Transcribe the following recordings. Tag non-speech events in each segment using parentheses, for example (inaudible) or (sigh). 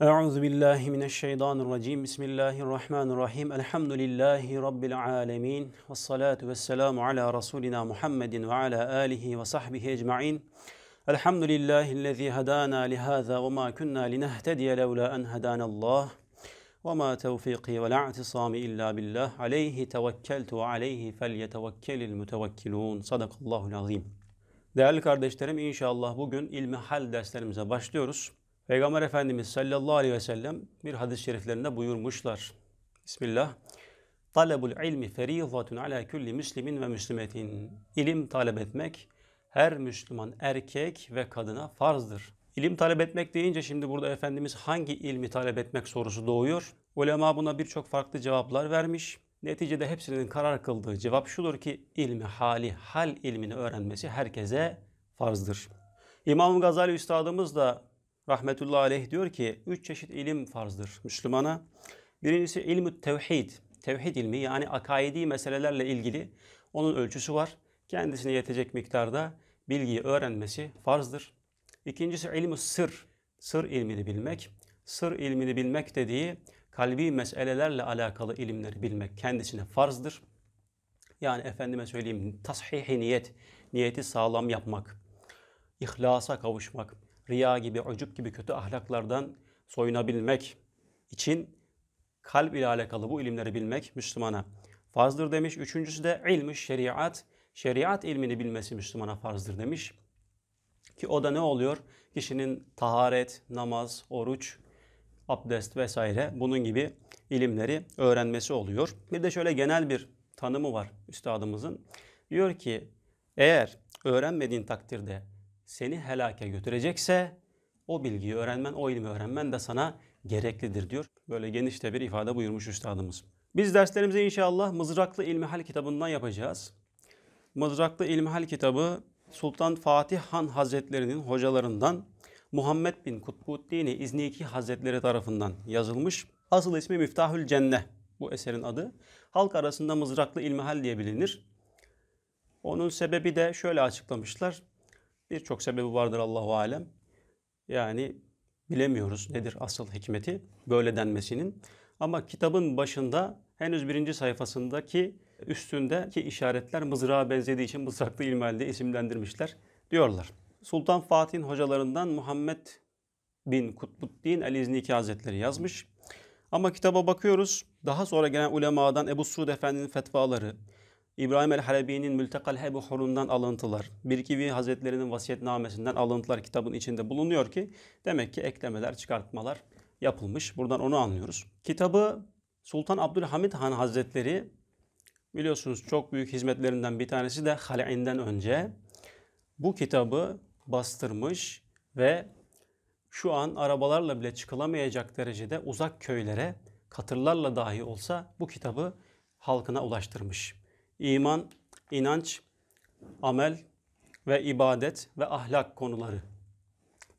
Euzu billahi mineşşeytanirracim. Bismillahirrahmanirrahim. Elhamdülillahi rabbil alamin. Ves salatu vesselamu ala rasulina Muhammedin ve ala alihi ve sahbihi ecmaîn. Elhamdülillahillezî hedana li hâzâ ve mâ kunnâ linehtediye levlâ en hedânallah. Ve mâ tevfîkî ve la'itisâmi illâ billah. Aleyhi tevekkeltu ve aleyhi felyetevekkelil mutevekkilûn. Sadakallahul azîm. Değerli kardeşlerim inşallah bugün ilmi hal derslerimize başlıyoruz. Peygamber Efendimiz sallallahu aleyhi ve sellem bir hadis-i şeriflerinde buyurmuşlar. Bismillah. Talebul ilmi ferivatun ala külli müslimin ve müslimetin. İlim talep etmek her Müslüman erkek ve kadına farzdır. İlim talep etmek deyince şimdi burada Efendimiz hangi ilmi talep etmek sorusu doğuyor. Ulema buna birçok farklı cevaplar vermiş. Neticede hepsinin karar kıldığı cevap şudur ki ilmi hali, hal ilmini öğrenmesi herkese farzdır. İmam Gazali Üstadımız da rahmetullahi aleyh diyor ki üç çeşit ilim farzdır Müslümana. Birincisi ilmü tevhid. Tevhid ilmi yani akaidi meselelerle ilgili onun ölçüsü var. Kendisine yetecek miktarda bilgiyi öğrenmesi farzdır. İkincisi ilmü sır. Sır ilmini bilmek. Sır ilmini bilmek dediği kalbi meselelerle alakalı ilimleri bilmek kendisine farzdır. Yani efendime söyleyeyim tashihi niyet, niyeti sağlam yapmak, ihlasa kavuşmak, riya gibi, ucup gibi kötü ahlaklardan soyunabilmek için kalp ile alakalı bu ilimleri bilmek Müslümana farzdır demiş. Üçüncüsü de ilmi şeriat. Şeriat ilmini bilmesi Müslümana farzdır demiş. Ki o da ne oluyor? Kişinin taharet, namaz, oruç, abdest vesaire bunun gibi ilimleri öğrenmesi oluyor. Bir de şöyle genel bir tanımı var üstadımızın. Diyor ki eğer öğrenmediğin takdirde seni helake götürecekse o bilgiyi öğrenmen, o ilmi öğrenmen de sana gereklidir diyor. Böyle genişte bir ifade buyurmuş üstadımız. Biz derslerimizi inşallah Mızraklı İlmihal kitabından yapacağız. Mızraklı İlmihal kitabı Sultan Fatih Han Hazretlerinin hocalarından Muhammed bin Kutbuddin İzniki Hazretleri tarafından yazılmış. Asıl ismi Miftahül Cenne bu eserin adı. Halk arasında Mızraklı İlmihal diye bilinir. Onun sebebi de şöyle açıklamışlar. Birçok sebebi vardır Allahu alem. Yani bilemiyoruz nedir asıl hikmeti böyle denmesinin. Ama kitabın başında henüz birinci sayfasındaki üstündeki işaretler mızrağa benzediği için mızraklı ilmihalde isimlendirmişler diyorlar. Sultan Fatih'in hocalarından Muhammed bin Kutbuddin El İzniki Hazretleri yazmış. Ama kitaba bakıyoruz. Daha sonra gelen ulemadan Ebu Suud Efendi'nin fetvaları, İbrahim el-Halebi'nin Mültekal hurundan alıntılar, bir kivi Hazretleri'nin vasiyetnamesinden alıntılar kitabın içinde bulunuyor ki demek ki eklemeler, çıkartmalar yapılmış. Buradan onu anlıyoruz. Kitabı Sultan Abdülhamid Han Hazretleri biliyorsunuz çok büyük hizmetlerinden bir tanesi de Hale'inden önce bu kitabı bastırmış ve şu an arabalarla bile çıkılamayacak derecede uzak köylere katırlarla dahi olsa bu kitabı halkına ulaştırmış iman, inanç, amel ve ibadet ve ahlak konuları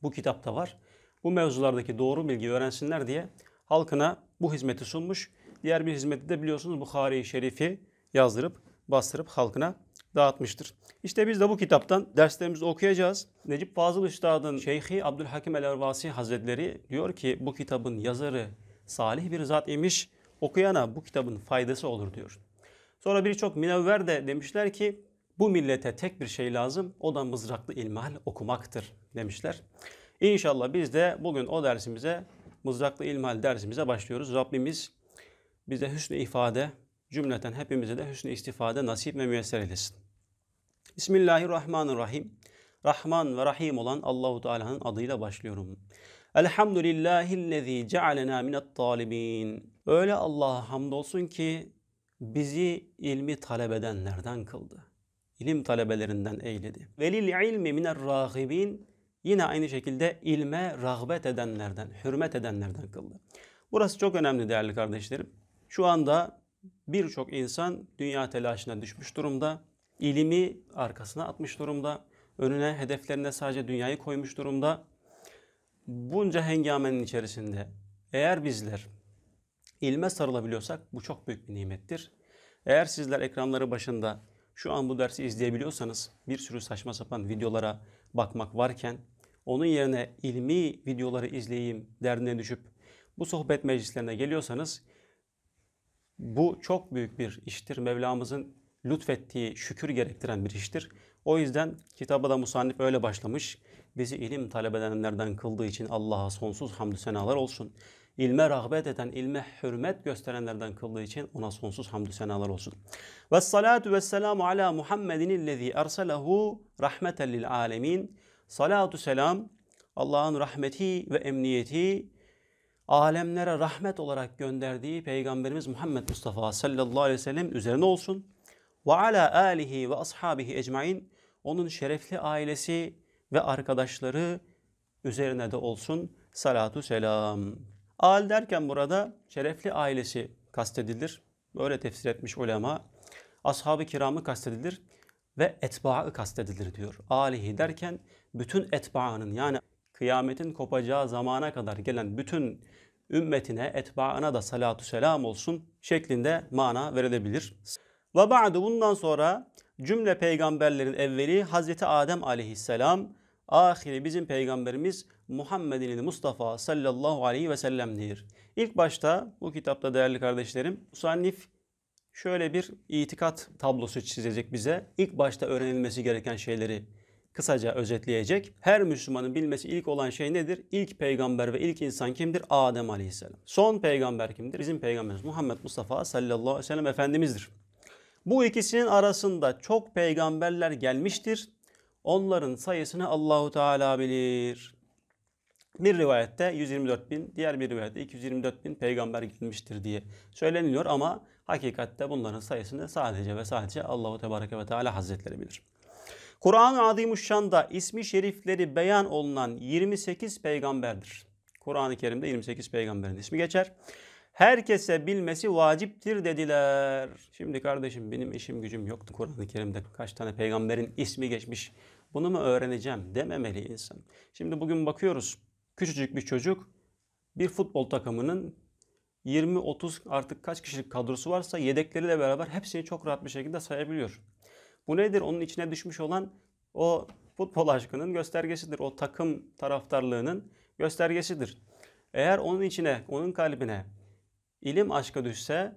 bu kitapta var. Bu mevzulardaki doğru bilgi öğrensinler diye halkına bu hizmeti sunmuş. Diğer bir hizmeti de biliyorsunuz Bukhari-i Şerif'i yazdırıp bastırıp halkına dağıtmıştır. İşte biz de bu kitaptan derslerimizi okuyacağız. Necip Fazıl Üstad'ın Şeyhi Abdülhakim El-Ervasi Hazretleri diyor ki bu kitabın yazarı salih bir zat imiş okuyana bu kitabın faydası olur diyor. Sonra birçok minevver de demişler ki bu millete tek bir şey lazım o da mızraklı ilmihal okumaktır demişler. İnşallah biz de bugün o dersimize mızraklı ilmihal dersimize başlıyoruz. Rabbimiz bize hüsnü ifade cümleten hepimize de hüsnü istifade nasip ve müyesser eylesin. Bismillahirrahmanirrahim. Rahman ve Rahim olan Allahu Teala'nın adıyla başlıyorum. Elhamdülillahillezî cealena minet talibin. Öyle Allah'a hamdolsun ki bizi ilmi talebedenlerden kıldı. İlim talebelerinden eyledi. Velil ilmi miner rahibin yine aynı şekilde ilme rağbet edenlerden, hürmet edenlerden kıldı. Burası çok önemli değerli kardeşlerim. Şu anda birçok insan dünya telaşına düşmüş durumda. İlimi arkasına atmış durumda. Önüne hedeflerine sadece dünyayı koymuş durumda. Bunca hengamenin içerisinde eğer bizler ilme sarılabiliyorsak bu çok büyük bir nimettir. Eğer sizler ekranları başında şu an bu dersi izleyebiliyorsanız bir sürü saçma sapan videolara bakmak varken onun yerine ilmi videoları izleyeyim derdine düşüp bu sohbet meclislerine geliyorsanız bu çok büyük bir iştir. Mevlamızın lütfettiği şükür gerektiren bir iştir. O yüzden kitaba da musannif öyle başlamış. Bizi ilim talep edenlerden kıldığı için Allah'a sonsuz hamdü senalar olsun ilme rağbet eden, ilme hürmet gösterenlerden kıldığı için ona sonsuz hamdü senalar olsun. Ve salatu ve selamu ala Muhammedin illezi erselahu rahmeten lil alemin. Salatu selam Allah'ın rahmeti ve emniyeti alemlere rahmet olarak gönderdiği Peygamberimiz Muhammed Mustafa sallallahu aleyhi ve sellem üzerine olsun. Ve ala alihi ve ashabihi ecmain onun şerefli ailesi ve arkadaşları üzerine de olsun. Salatu selam. Al derken burada şerefli ailesi kastedilir. Böyle tefsir etmiş ulema. Ashab-ı kiramı kastedilir ve etbaı kastedilir diyor. Alihi derken bütün etbaanın yani kıyametin kopacağı zamana kadar gelen bütün ümmetine, etbaına da salatu selam olsun şeklinde mana verilebilir. Ve ba'du bundan sonra cümle peygamberlerin evveli Hazreti Adem aleyhisselam, ahiri bizim peygamberimiz Muhammed'in Mustafa sallallahu aleyhi ve sellem'dir. İlk başta bu kitapta değerli kardeşlerim Musannif şöyle bir itikat tablosu çizecek bize. İlk başta öğrenilmesi gereken şeyleri kısaca özetleyecek. Her Müslümanın bilmesi ilk olan şey nedir? İlk peygamber ve ilk insan kimdir? Adem Aleyhisselam. Son peygamber kimdir? Bizim peygamberimiz Muhammed Mustafa sallallahu aleyhi ve sellem Efendimiz'dir. Bu ikisinin arasında çok peygamberler gelmiştir. Onların sayısını Allahu Teala bilir. Bir rivayette 124 bin, diğer bir rivayette 224 bin peygamber gitmiştir diye söyleniliyor ama hakikatte bunların sayısını sadece ve sadece Allahu Tebareke ve Teala Hazretleri bilir. Kur'an-ı Azimuşşan'da ismi şerifleri beyan olunan 28 peygamberdir. Kur'an-ı Kerim'de 28 peygamberin ismi geçer. Herkese bilmesi vaciptir dediler. Şimdi kardeşim benim işim gücüm yoktu. Kur'an-ı Kerim'de kaç tane peygamberin ismi geçmiş. Bunu mu öğreneceğim dememeli insan. Şimdi bugün bakıyoruz küçücük bir çocuk bir futbol takımının 20-30 artık kaç kişilik kadrosu varsa yedekleriyle beraber hepsini çok rahat bir şekilde sayabiliyor. Bu nedir? Onun içine düşmüş olan o futbol aşkının göstergesidir. O takım taraftarlığının göstergesidir. Eğer onun içine, onun kalbine ilim aşkı düşse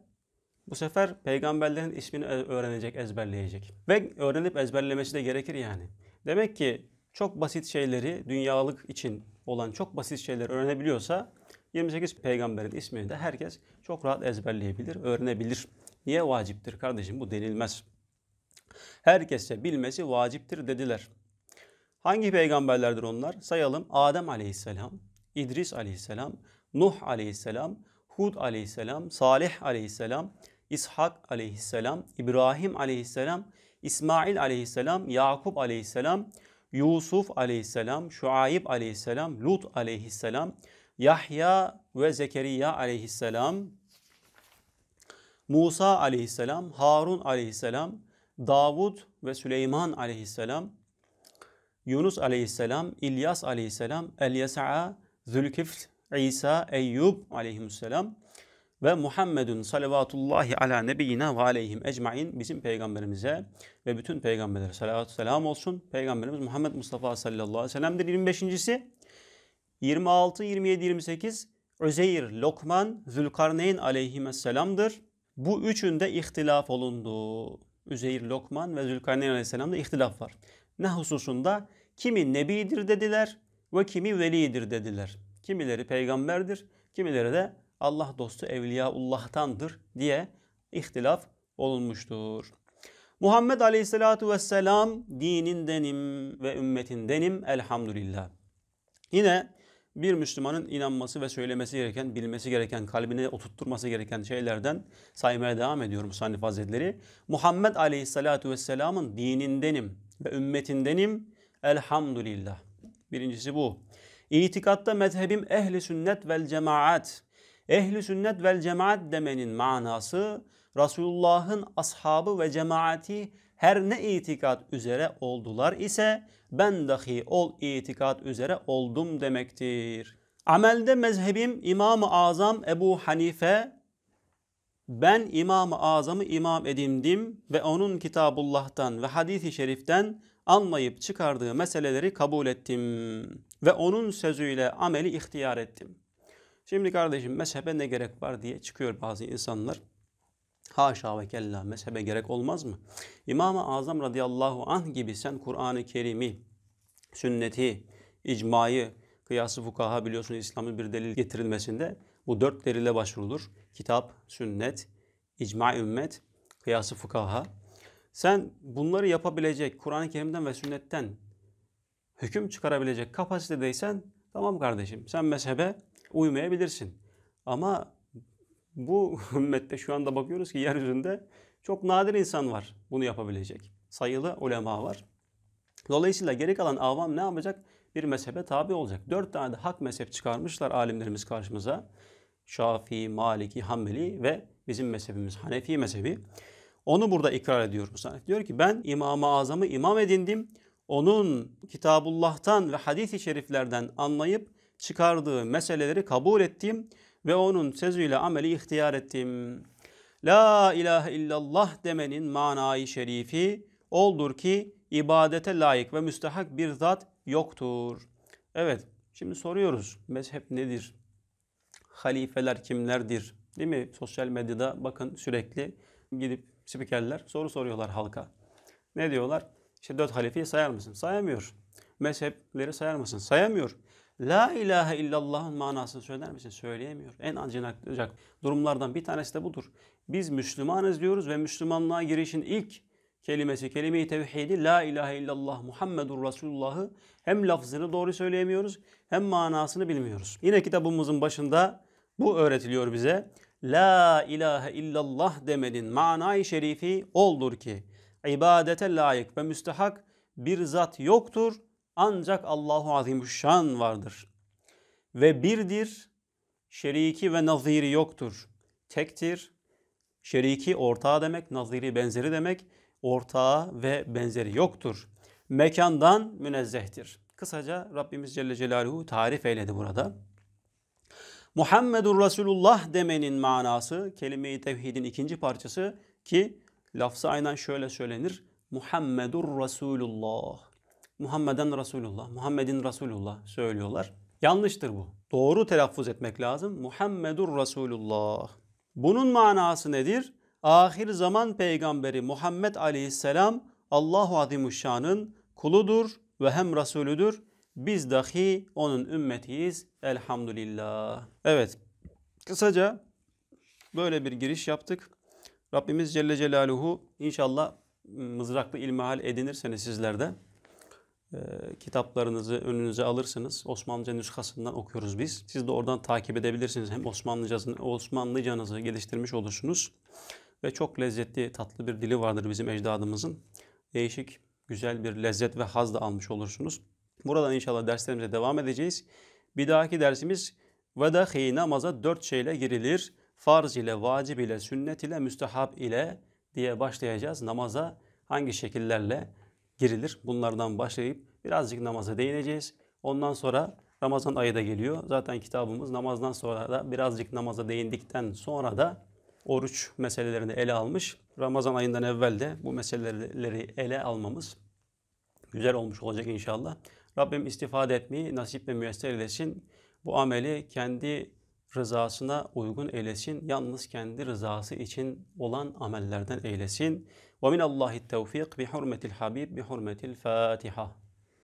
bu sefer peygamberlerin ismini öğrenecek, ezberleyecek. Ve öğrenip ezberlemesi de gerekir yani. Demek ki çok basit şeyleri dünyalık için olan çok basit şeyleri öğrenebiliyorsa 28 peygamberin ismini de herkes çok rahat ezberleyebilir, öğrenebilir. Niye vaciptir kardeşim bu denilmez. Herkese bilmesi vaciptir dediler. Hangi peygamberlerdir onlar? Sayalım. Adem aleyhisselam, İdris aleyhisselam, Nuh aleyhisselam, Hud aleyhisselam, Salih aleyhisselam, İshak aleyhisselam, İbrahim aleyhisselam, İsmail aleyhisselam, Yakup aleyhisselam, Yusuf aleyhisselam, Şuayb aleyhisselam, Lut aleyhisselam, Yahya ve Zekeriya aleyhisselam, Musa aleyhisselam, Harun aleyhisselam, Davud ve Süleyman aleyhisselam, Yunus aleyhisselam, İlyas aleyhisselam, Elyasa, Zülkifl, İsa, Eyyub aleyhisselam, ve Muhammedun salavatullahi ala nebiyyina ve aleyhim ecmain bizim peygamberimize ve bütün peygamberlere salavat selam olsun. Peygamberimiz Muhammed Mustafa sallallahu aleyhi ve sellem'dir. 25.si 26, 27, 28 Özeyir, Lokman, Zülkarneyn aleyhisselam'dır. Bu üçünde ihtilaf olundu. Üzeyir, Lokman ve Zülkarneyn aleyhisselam'da ihtilaf var. Ne hususunda? Kimi nebidir dediler ve kimi velidir dediler. Kimileri peygamberdir, kimileri de Allah dostu Evliyaullah'tandır diye ihtilaf olunmuştur. Muhammed Aleyhisselatu Vesselam dinindenim ve ümmetindenim elhamdülillah. Yine bir Müslümanın inanması ve söylemesi gereken, bilmesi gereken, kalbine oturtturması gereken şeylerden saymaya devam ediyorum Sanif Hazretleri. Muhammed Aleyhisselatu Vesselam'ın dinindenim ve ümmetindenim elhamdülillah. Birincisi bu. İtikatta mezhebim ehli sünnet vel cemaat ehli sünnet vel cemaat demenin manası Resulullah'ın ashabı ve cemaati her ne itikat üzere oldular ise ben dahi ol itikat üzere oldum demektir. Amelde mezhebim İmam-ı Azam Ebu Hanife ben İmam-ı Azam'ı imam edindim ve onun kitabullah'tan ve hadisi şeriften anlayıp çıkardığı meseleleri kabul ettim ve onun sözüyle ameli ihtiyar ettim. Şimdi kardeşim mezhebe ne gerek var diye çıkıyor bazı insanlar. Haşa ve kella mezhebe gerek olmaz mı? İmam-ı Azam radıyallahu anh gibi sen Kur'an-ı Kerim'i, sünneti, icmayı, kıyası fukaha biliyorsunuz İslam'ın bir delil getirilmesinde bu dört delile başvurulur. Kitap, sünnet, icma ümmet, kıyası fukaha. Sen bunları yapabilecek Kur'an-ı Kerim'den ve sünnetten hüküm çıkarabilecek kapasitedeysen tamam kardeşim sen mezhebe uymayabilirsin. Ama bu (laughs) ümmette şu anda bakıyoruz ki yeryüzünde çok nadir insan var bunu yapabilecek. Sayılı ulema var. Dolayısıyla geri kalan avam ne yapacak? Bir mezhebe tabi olacak. Dört tane de hak mezhep çıkarmışlar alimlerimiz karşımıza. Şafii, Maliki, Hanbeli ve bizim mezhebimiz Hanefi mezhebi. Onu burada ikrar ediyor Musanif. Diyor ki ben İmam-ı Azam'ı imam edindim. Onun Kitabullah'tan ve hadis-i şeriflerden anlayıp çıkardığı meseleleri kabul ettiğim ve onun sözüyle ameli ihtiyar ettim. La ilahe illallah demenin manayı şerifi oldur ki ibadete layık ve müstehak bir zat yoktur. Evet şimdi soruyoruz mezhep nedir? Halifeler kimlerdir? Değil mi? Sosyal medyada bakın sürekli gidip spikerler soru soruyorlar halka. Ne diyorlar? İşte dört halifeyi sayar mısın? Sayamıyor. Mezhepleri sayar mısın? Sayamıyor. La ilahe illallah'ın manasını söyler misin? Söyleyemiyor. En acınacak durumlardan bir tanesi de budur. Biz Müslümanız diyoruz ve Müslümanlığa girişin ilk kelimesi, kelime-i tevhidi La ilahe illallah Muhammedur Resulullah'ı hem lafzını doğru söyleyemiyoruz hem manasını bilmiyoruz. Yine kitabımızın başında bu öğretiliyor bize. La ilahe illallah demenin manayı şerifi oldur ki ibadete layık ve müstehak bir zat yoktur ancak Allahu Azimüşşan vardır. Ve birdir, şeriki ve naziri yoktur. Tektir, şeriki ortağı demek, naziri benzeri demek, ortağı ve benzeri yoktur. Mekandan münezzehtir. Kısaca Rabbimiz Celle Celaluhu tarif eyledi burada. Muhammedur Resulullah demenin manası, kelime-i tevhidin ikinci parçası ki lafza aynen şöyle söylenir. Muhammedur Resulullah. Muhammeden Resulullah, Muhammed'in Resulullah söylüyorlar. Yanlıştır bu. Doğru telaffuz etmek lazım. Muhammedur Resulullah. Bunun manası nedir? Ahir zaman peygamberi Muhammed Aleyhisselam Allahu Azimuşşan'ın kuludur ve hem Resulüdür. Biz dahi onun ümmetiyiz. Elhamdülillah. Evet. Kısaca böyle bir giriş yaptık. Rabbimiz Celle Celaluhu inşallah mızraklı ilmihal edinirseniz sizlerde ee, kitaplarınızı önünüze alırsınız. Osmanlıca nüshasından okuyoruz biz. Siz de oradan takip edebilirsiniz. Hem Osmanlıcasını, Osmanlıcanızı geliştirmiş olursunuz. Ve çok lezzetli, tatlı bir dili vardır bizim ecdadımızın. Değişik, güzel bir lezzet ve haz da almış olursunuz. Buradan inşallah derslerimize devam edeceğiz. Bir dahaki dersimiz vedahi namaza dört şeyle girilir. Farz ile, vacib ile, sünnet ile, müstehab ile diye başlayacağız. Namaza hangi şekillerle girilir. Bunlardan başlayıp birazcık namaza değineceğiz. Ondan sonra Ramazan ayı da geliyor. Zaten kitabımız namazdan sonra da birazcık namaza değindikten sonra da oruç meselelerini ele almış. Ramazan ayından evvel de bu meseleleri ele almamız güzel olmuş olacak inşallah. Rabbim istifade etmeyi nasip ve müyesser eylesin. Bu ameli kendi rızasına uygun eylesin. Yalnız kendi rızası için olan amellerden eylesin. ومن الله التوفيق بحرمة الحبيب بحرمة الفاتحة